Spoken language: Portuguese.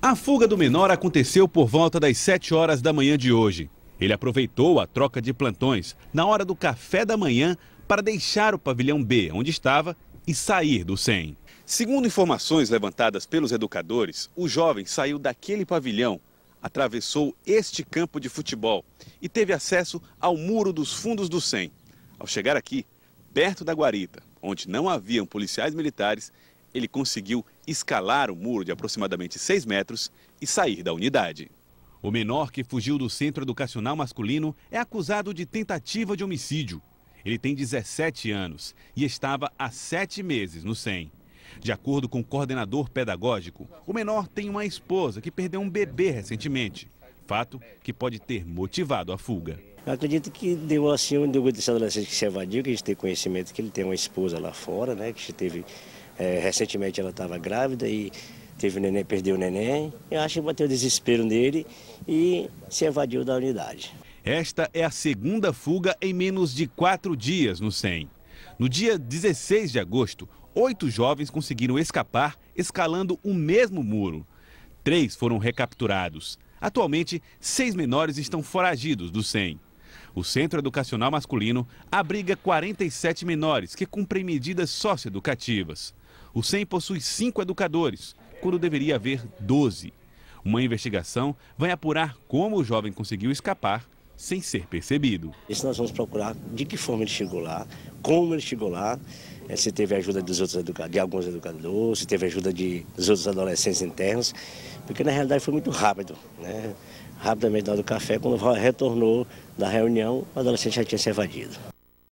A fuga do menor aconteceu por volta das 7 horas da manhã de hoje. Ele aproveitou a troca de plantões na hora do café da manhã para deixar o pavilhão B, onde estava, e sair do SEM. Segundo informações levantadas pelos educadores, o jovem saiu daquele pavilhão, atravessou este campo de futebol e teve acesso ao muro dos fundos do SEM. Ao chegar aqui, perto da guarita, onde não haviam policiais militares, ele conseguiu escalar o muro de aproximadamente 6 metros e sair da unidade. O menor que fugiu do centro educacional masculino é acusado de tentativa de homicídio. Ele tem 17 anos e estava há sete meses no SEM. De acordo com o coordenador pedagógico, o menor tem uma esposa que perdeu um bebê recentemente fato que pode ter motivado a fuga. acredito que deu assim um dúvida desse adolescente que se evadiu, que a gente tem conhecimento que ele tem uma esposa lá fora, né? Que teve. É, recentemente ela estava grávida e teve o neném, perdeu o neném. Eu acho que bateu desespero nele e se evadiu da unidade. Esta é a segunda fuga em menos de quatro dias no SEM. No dia 16 de agosto, oito jovens conseguiram escapar escalando o mesmo muro. Três foram recapturados. Atualmente, seis menores estão foragidos do SEM. O Centro Educacional Masculino abriga 47 menores que cumprem medidas socioeducativas. O SEM possui cinco educadores, quando deveria haver 12. Uma investigação vai apurar como o jovem conseguiu escapar sem ser percebido. Isso nós vamos procurar de que forma ele chegou lá, como ele chegou lá, é, se teve ajuda dos outros educadores, de alguns educadores, se teve ajuda de, dos outros adolescentes internos, porque na realidade foi muito rápido. Né? Rapidamente, na hora do café, quando retornou da reunião, o adolescente já tinha se evadido.